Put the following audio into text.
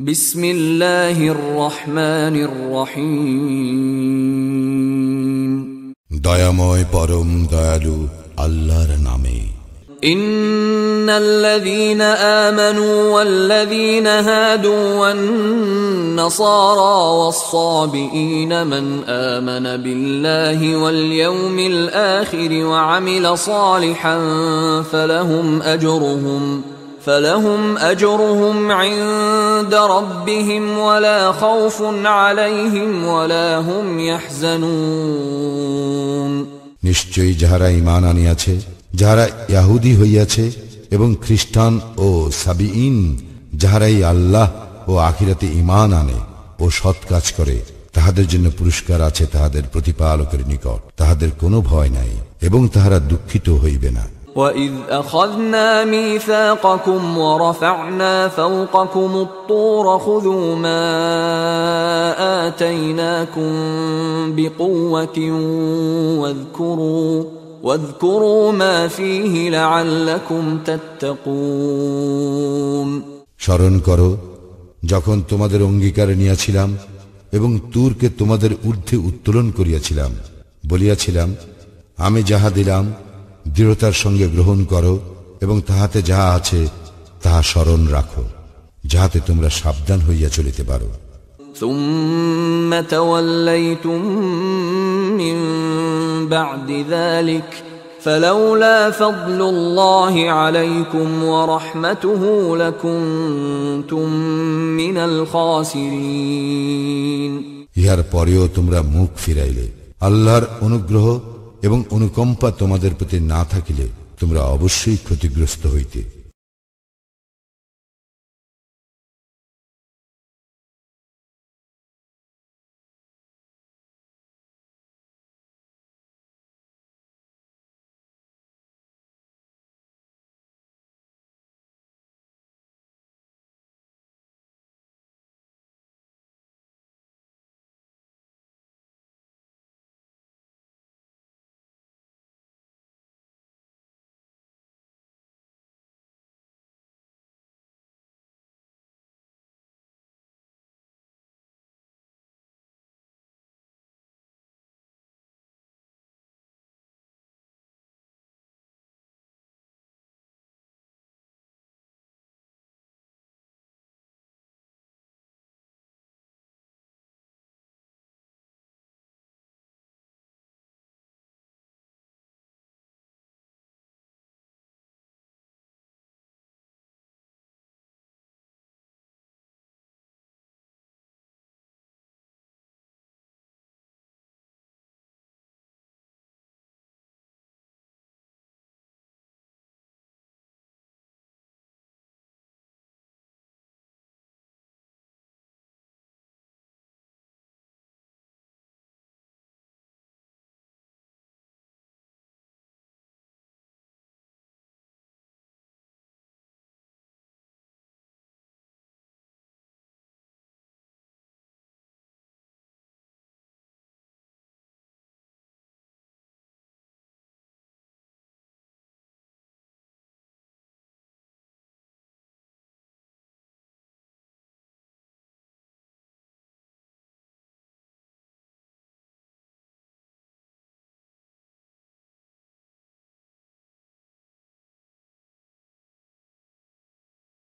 بسم الله الرحمن الرحيم দয়াময় بارم দয়ালু الله رنامي إن الذين آمنوا والذين هادوا والنصارى والصابئين من آمن بالله واليوم الآخر وعمل صالحا فلهم أجرهم ۖ فلهم أجرهم عند ربهم ولا خوف عليهم ولا هم يحزنون নিশ্চয়ই যাহারা ইমান আনিয়াছে যাহারা ইয়াহুদি হইয়াছে এবং খ্রিস্টান ও সাবিইন যাহারাই আল্লাহ ও আখিরাতে ইমান আনে ও সৎ কাজ করে তাহাদের জন্য পুরস্কার আছে তাহাদের প্রতিপালকের নিকট তাহাদের কোনো ভয় নাই এবং তাহারা দুঃখিত হইবে না وَإِذْ وإذ أخذنا ميثاقكم ورفعنا فوقكم الطور مَا ما آتيناكم بقوة واذكروا واذكروا ما فيه لعلكم تتقون স্মরণ করো যখন তোমাদের অঙ্গীকারে নিয়েছিলাম এবং তুরকে তোমাদের ঊর্ধ্বে উত্তোলন করিয়াছিলাম বলিয়াছিলাম আমি যাহা দিলাম দৃঢ়তার সঙ্গে গ্রহণ করো এবং তাহাতে যাহা আছে তাহা স্মরণ রাখো যাহাতে তোমরা সাবধান হইয়া চলিতে পারো ইহার পরেও তোমরা মুখ ফিরাইলে আল্লাহর অনুগ্রহ এবং অনুকম্পা তোমাদের প্রতি না থাকিলে তোমরা অবশ্যই ক্ষতিগ্রস্ত হইতে